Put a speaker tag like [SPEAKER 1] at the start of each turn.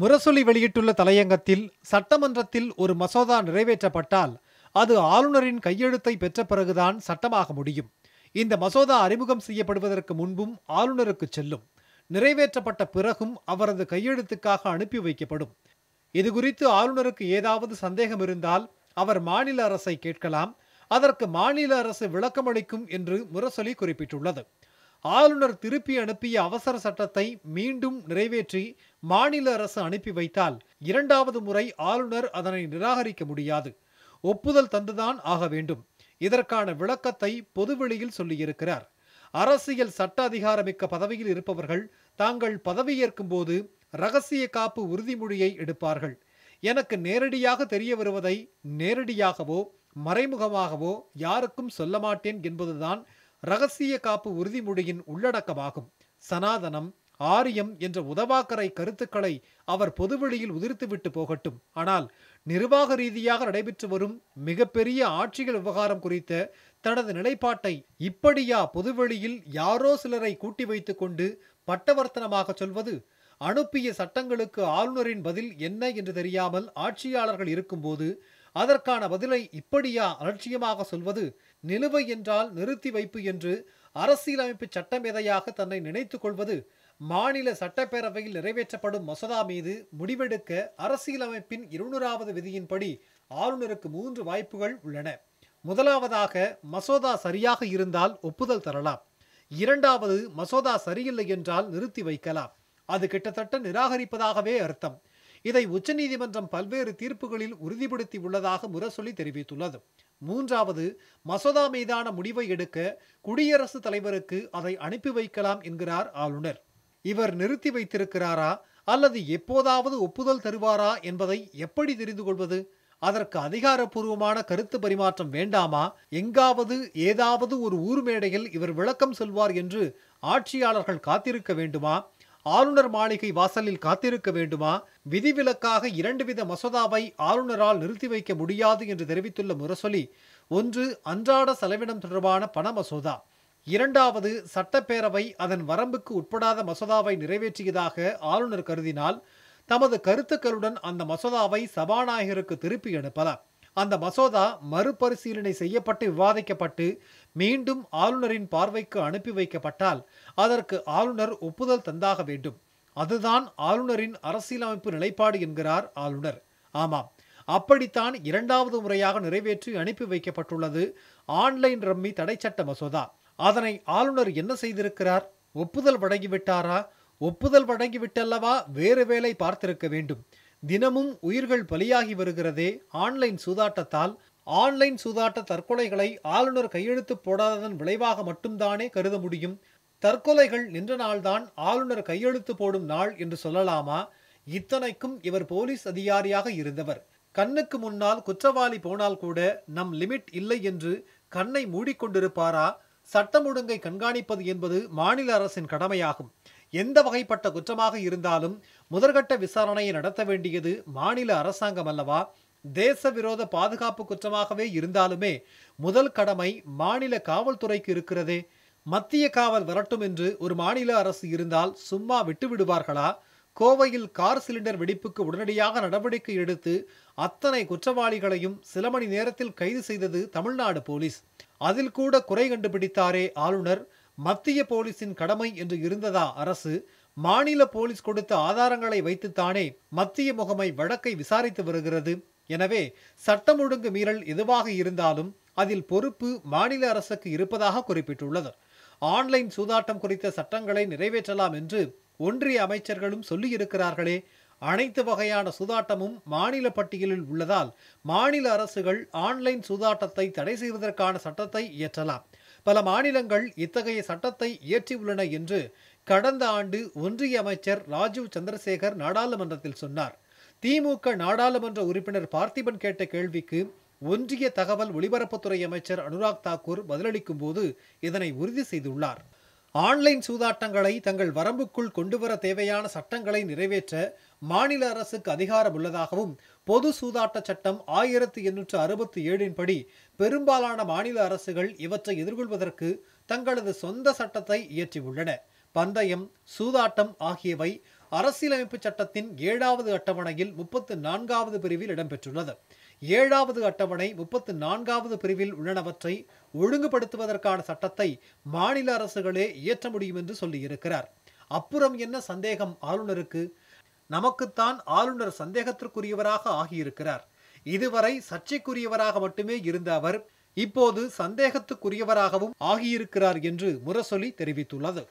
[SPEAKER 1] முரசொலி வெளியிட்டுள்ள தலையங்கத்தில் சட்டமன்றத்தில் ஒரு மசோதா நிறைவேற்றப்பட்டால் அது ஆளுநரின் கையெழுத்தை பெற்ற பிறகுதான் சட்டமாக முடியும் இந்த மசோதா அறிமுகம் செய்யப்படுவதற்கு முன்பும் ஆளுநருக்கு செல்லும் நிறைவேற்றப்பட்ட பிறகும் அவரது கையெழுத்துக்காக அனுப்பி வைக்கப்படும் இதுகுறித்து ஆளுநருக்கு ஏதாவது சந்தேகம் இருந்தால் அவர் மாநில அரசை கேட்கலாம் அதற்கு மாநில அரசு விளக்கமளிக்கும் என்று முரசொலி குறிப்பிட்டுள்ளது ஆளுநர் திருப்பி அனுப்பிய அவசர சட்டத்தை மீண்டும் நிறைவேற்றி மாநில அரசு அனுப்பி வைத்தால் இரண்டாவது முறை ஆளுநர் அதனை நிராகரிக்க முடியாது ஒப்புதல் தந்துதான் ஆக வேண்டும் இதற்கான விளக்கத்தை பொதுவெளியில் சொல்லியிருக்கிறார் அரசியல் சட்ட அதிகாரமிக்க பதவியில் இருப்பவர்கள் தாங்கள் பதவியேற்கும் போது ரகசிய காப்பு உறுதிமொழியை எடுப்பார்கள் எனக்கு நேரடியாக தெரிய வருவதை நேரடியாகவோ மறைமுகமாகவோ யாருக்கும் சொல்ல மாட்டேன் என்பதுதான் ரகசிய காப்பு உறுதிமொழியின் உள்ளடக்கமாகும் சனாதனம் ஆரியம் என்ற உதவாக்கரை கருத்துக்களை அவர் பொதுவெளியில் உதிர்த்துவிட்டு போகட்டும் ஆனால் நிர்வாக ரீதியாக நடைபெற்று வரும் மிகப்பெரிய ஆட்சிகள் விவகாரம் குறித்த தனது நிலைப்பாட்டை இப்படியா பொதுவெளியில் யாரோ சிலரை கூட்டி வைத்து கொண்டு பட்டவர்த்தனமாக சொல்வது அனுப்பிய சட்டங்களுக்கு ஆளுநரின் பதில் என்ன என்று தெரியாமல் ஆட்சியாளர்கள் இருக்கும்போது அதற்கான பதிலை இப்படியா அலட்சியமாக சொல்வது நிலுவை என்றால் நிறுத்தி வைப்பு என்று அரசியலமைப்பு எதையாக தன்னை நினைத்து கொள்வது மாநில சட்டப்பேரவையில் நிறைவேற்றப்படும் மசோதா மீது முடிவெடுக்க அரசியலமைப்பின் இருநூறாவது விதியின்படி ஆளுநருக்கு மூன்று வாய்ப்புகள் உள்ளன முதலாவதாக மசோதா சரியாக இருந்தால் ஒப்புதல் தரலாம் இரண்டாவது மசோதா சரியில்லை என்றால் நிறுத்தி வைக்கலாம் அது கிட்டத்தட்ட நிராகரிப்பதாகவே அர்த்தம் இதை உச்சநீதிமன்றம் பல்வேறு தீர்ப்புகளில் உறுதிப்படுத்தி உள்ளதாக முரசொலி தெரிவித்துள்ளது மூன்றாவது மசோதா மீதான முடிவை எடுக்க குடியரசுத் தலைவருக்கு அதை அனுப்பி வைக்கலாம் என்கிறார் ஆளுநர் இவர் நிறுத்தி வைத்திருக்கிறாரா அல்லது எப்போதாவது ஒப்புதல் தருவாரா என்பதை எப்படி தெரிந்து கொள்வது அதற்கு அதிகாரப்பூர்வமான கருத்து பரிமாற்றம் வேண்டாமா எங்காவது ஏதாவது ஒரு ஊர் மேடையில் இவர் விளக்கம் சொல்வார் என்று ஆட்சியாளர்கள் காத்திருக்க வேண்டுமா ஆளுநர் மாளிகை வாசலில் காத்திருக்க வேண்டுமா விதிவிலக்காக இரண்டு வித மசோதாவை ஆளுநரால் நிறுத்தி வைக்க முடியாது என்று தெரிவித்துள்ள முரசொலி ஒன்று அன்றாட செலவினம் தொடர்பான பண மசோதா இரண்டாவது சட்டப்பேரவை அதன் வரம்புக்கு உட்படாத மசோதாவை நிறைவேற்றியதாக ஆளுநர் கருதினால் தமது கருத்துக்களுடன் அந்த மசோதாவை சபாநாயகருக்கு திருப்பி அனுப்பலாம் அந்த மசோதா மறுபரிசீலனை செய்யப்பட்டு விவாதிக்கப்பட்டு மீண்டும் ஆளுநரின் பார்வைக்கு அனுப்பி வைக்கப்பட்டால் அதற்கு ஆளுநர் ஒப்புதல் தந்தாக வேண்டும் அதுதான் ஆளுநரின் அரசியலமைப்பு நிலைப்பாடு என்கிறார் ஆளுநர் ஆமாம் அப்படித்தான் இரண்டாவது முறையாக நிறைவேற்றி அனுப்பி வைக்கப்பட்டுள்ளது ஆன்லைன் ரம்மி தடை சட்ட மசோதா அதனை ஆளுநர் என்ன செய்திருக்கிறார் ஒப்புதல் வழங்கிவிட்டாரா ஒப்புதல் வழங்கிவிட்டல்லவா வேறு வேலை பார்த்திருக்க வேண்டும் தினமும் உயிர்கள் பலியாகி வருகிறதே ஆன்லைன் சூதாட்டத்தால் ஆன்லைன் சூதாட்ட தற்கொலைகளை ஆளுநர் கையெழுத்து போடாததன் விளைவாக மட்டும்தானே கருத முடியும் தற்கொலைகள் நின்ற நாள்தான் ஆளுநர் கையெழுத்து போடும் நாள் என்று சொல்லலாமா இத்தனைக்கும் இவர் போலீஸ் அதிகாரியாக இருந்தவர் கண்ணுக்கு முன்னால் குற்றவாளி போனால் கூட நம் லிமிட் இல்லை என்று கண்ணை மூடிக்கொண்டிருப்பாரா சட்டம் ஒழுங்கை கண்காணிப்பது என்பது மாநில அரசின் கடமையாகும் எந்த வகைப்பட்ட குற்றமாக இருந்தாலும் முதற்கட்ட விசாரணையை நடத்த வேண்டியது மாநில அரசாங்கம் அல்லவா தேச விரோத பாதுகாப்பு குற்றமாகவே இருந்தாலுமே முதல் கடமை மாநில காவல்துறைக்கு இருக்கிறதே மத்திய காவல் வரட்டும் என்று ஒரு மாநில அரசு இருந்தால் சும்மா விட்டு விடுவார்களா கோவையில் கார் சிலிண்டர் வெடிப்புக்கு உடனடியாக நடவடிக்கை எடுத்து அத்தனை குற்றவாளிகளையும் சில மணி நேரத்தில் கைது செய்தது தமிழ்நாடு போலீஸ் அதில் கூட குறை கண்டுபிடித்தாரே ஆளுநர் மத்திய போலீசின் கடமை என்று இருந்ததா அரசு மாநில போலீஸ் கொடுத்த ஆதாரங்களை வைத்துத்தானே மத்திய முகமை வழக்கை விசாரித்து வருகிறது எனவே சட்டம் ஒழுங்கு மீறல் எதுவாக இருந்தாலும் அதில் பொறுப்பு மாநில அரசுக்கு இருப்பதாக குறிப்பிட்டுள்ளது ஆன்லைன் சூதாட்டம் குறித்த சட்டங்களை நிறைவேற்றலாம் என்று ஒன்றிய அமைச்சர்களும் சொல்லியிருக்கிறார்களே அனைத்து வகையான சூதாட்டமும் மாநில பட்டியலில் உள்ளதால் மாநில அரசுகள் ஆன்லைன் சூதாட்டத்தை தடை செய்வதற்கான சட்டத்தை இயற்றலாம் பல மாநிலங்கள் இத்தகைய சட்டத்தை இயற்றியுள்ளன என்று கடந்த ஆண்டு ஒன்றிய அமைச்சர் ராஜீவ் சந்திரசேகர் நாடாளுமன்றத்தில் சொன்னார் திமுக நாடாளுமன்ற உறுப்பினர் பார்த்திபன் கேட்ட கேள்விக்கு ஒன்றிய தகவல் ஒலிபரப்புத்துறை அமைச்சர் அனுராக் தாக்கூர் பதிலளிக்கும் போது இதனை உறுதி செய்துள்ளார் ஆன்லைன் சூதாட்டங்களை தங்கள் வரம்புக்குள் கொண்டுவர தேவையான சட்டங்களை நிறைவேற்ற மாநில அரசுக்கு அதிகாரம் உள்ளதாகவும் பொது சூதாட்ட சட்டம் ஆயிரத்தி எண்ணூற்று அறுபத்தி ஏழின்படி பெரும்பாலான மாநில அரசுகள் இவற்றை எதிர்கொள்வதற்கு தங்களது சொந்த சட்டத்தை இயற்றியுள்ளன பந்தயம் சூதாட்டம் ஆகியவை அரசியலமைப்பு சட்டத்தின் ஏழாவது அட்டவணையில் முப்பத்து நான்காவது பிரிவில் இடம்பெற்றுள்ளது ஏழாவது அட்டவணை முப்பத்து நான்காவது பிரிவில் உள்ளனவற்றை ஒழுங்குபடுத்துவதற்கான சட்டத்தை மாநில அரசுகளே இயற்ற முடியும் என்று சொல்லியிருக்கிறார் அப்புறம் என்ன சந்தேகம் ஆளுநருக்கு நமக்குத்தான் ஆளுநர் சந்தேகத்திற்குரியவராக ஆகியிருக்கிறார் இதுவரை சர்ச்சைக்குரியவராக மட்டுமே இருந்த அவர் இப்போது சந்தேகத்துக்குரியவராகவும் ஆகியிருக்கிறார் என்று முரசொலி தெரிவித்துள்ளது